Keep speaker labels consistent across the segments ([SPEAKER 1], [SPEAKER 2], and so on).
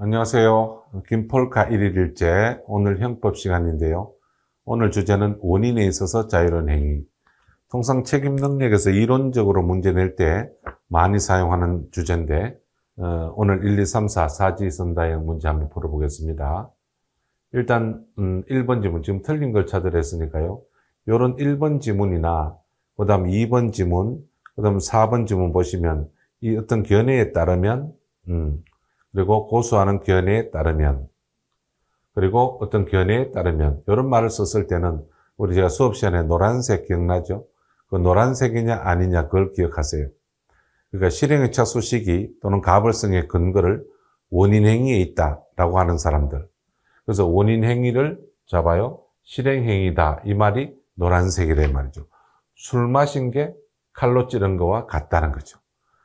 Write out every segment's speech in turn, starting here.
[SPEAKER 1] 안녕하세요. 김폴카 1일일째 오늘 형법 시간인데요. 오늘 주제는 원인에 있어서 자유로운 행위. 통상 책임 능력에서 이론적으로 문제 낼 때 많이 사용하는 주제인데 어, 오늘 1, 2, 3, 4, 4지 선다형 문제 한번 풀어보겠습니다. 일단 음, 1번 지문, 지금 틀린 걸 찾으려 했으니까요. 이런 1번 지문이나 그 다음 2번 지문, 그 다음 4번 지문 보시면 이 어떤 견해에 따르면 음, 그리고 고수하는 견해에 따르면 그리고 어떤 견해에 따르면 이런 말을 썼을 때는 우리 제가 수업 시간에 노란색 기억나죠? 그 노란색이냐 아니냐 그걸 기억하세요. 그러니까 실행의 착수 시기 또는 가벌성의 근거를 원인 행위에 있다라고 하는 사람들. 그래서 원인 행위를 잡아요. 실행 행위다 이 말이 노란색이란 말이죠. 술 마신 게 칼로 찌른 거와 같다는 거죠.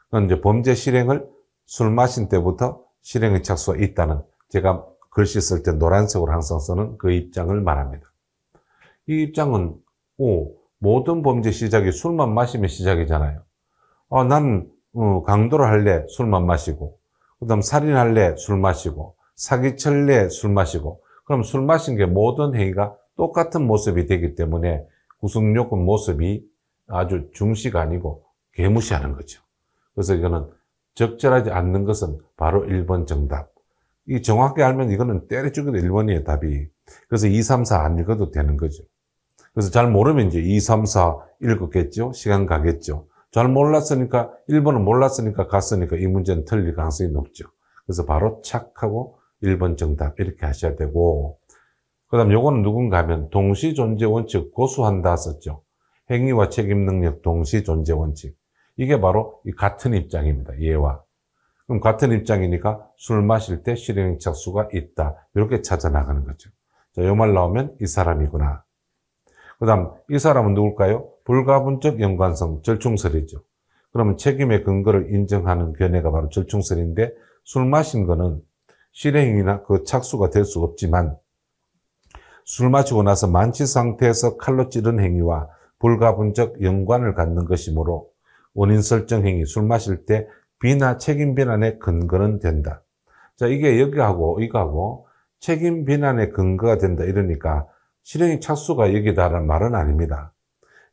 [SPEAKER 1] 그건 이제 범죄 실행을 술 마신 때부터 실행의 착수가 있다는 제가 글씨 쓸 때 노란색으로 항상 쓰는 그 입장을 말합니다. 이 입장은 오 모든 범죄 시작이 술만 마시면 시작이잖아요. 아, 난 어, 강도를 할래 술만 마시고 그다음 살인할래 술 마시고 사기철래 술 마시고 그럼 술 마신 게 모든 행위가 똑같은 모습이 되기 때문에 구속요건 모습이 아주 중시가 아니고 개무시하는 거죠. 그래서 이거는 적절하지 않는 것은 바로 1번 정답. 이 정확히 알면 이거는 때려 죽여도 1번이에요, 답이. 그래서 2, 3, 4 안 읽어도 되는 거죠. 그래서 잘 모르면 이제 2, 3, 4 읽었겠죠? 시간 가겠죠? 잘 몰랐으니까, 1번은 몰랐으니까 갔으니까 이 문제는 틀릴 가능성이 높죠. 그래서 바로 착하고 1번 정답 이렇게 하셔야 되고, 그 다음 요거는 누군가 하면 동시 존재 원칙 고수한다 썼죠. 행위와 책임 능력 동시 존재 원칙. 이게 바로 같은 입장입니다. 예와. 그럼 같은 입장이니까 술 마실 때 실행 착수가 있다. 이렇게 찾아 나가는 거죠. 자, 요 말 나오면 이 사람이구나. 그 다음, 이 사람은 누굴까요? 불가분적 연관성, 절충설이죠. 그러면 책임의 근거를 인정하는 견해가 바로 절충설인데, 술 마신 거는 실행이나 그 착수가 될 수 없지만, 술 마시고 나서 만취 상태에서 칼로 찌른 행위와 불가분적 연관을 갖는 것이므로 원인 설정 행위, 술 마실 때 비나 책임 비난의 근거는 된다. 자, 이게 여기하고 이거하고 책임 비난의 근거가 된다 이러니까 실행의 착수가 여기다라는 말은 아닙니다.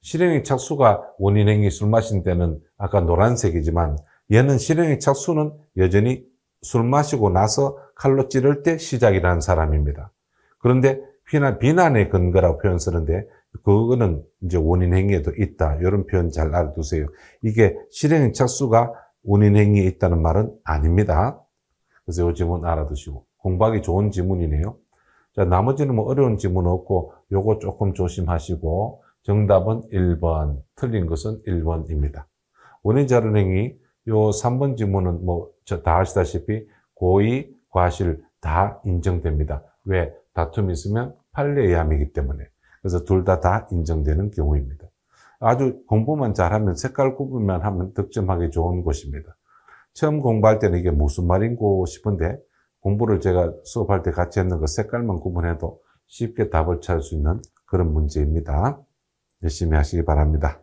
[SPEAKER 1] 실행의 착수가 원인 행위 술 마신 때는 아까 노란색이지만 얘는 실행의 착수는 여전히 술 마시고 나서 칼로 찌를 때 시작이라는 사람입니다. 그런데 비난, 비난의 근거라고 표현 쓰는데 그거는 이제 원인 행위에도 있다. 이런 표현 잘 알아두세요. 이게 실행 착수가 원인 행위에 있다는 말은 아닙니다. 그래서 이지문 알아두시고 공부하기 좋은 지문이네요 자, 나머지는 뭐 어려운 지문 없고 요거 조금 조심하시고 정답은 1번, 틀린 것은 1번입니다. 원인 자른 행위 요 3번 지문은뭐 다 아시다시피 고의, 과실 다 인정됩니다. 왜? 다툼이 있으면 판례의함이기 때문에. 그래서 둘 다 다 인정되는 경우입니다. 아주 공부만 잘하면 색깔 구분만 하면 득점하기 좋은 곳입니다. 처음 공부할 때는 이게 무슨 말인고 싶은데 공부를 제가 수업할 때 같이 했는 그 색깔만 구분해도 쉽게 답을 찾을 수 있는 그런 문제입니다. 열심히 하시기 바랍니다.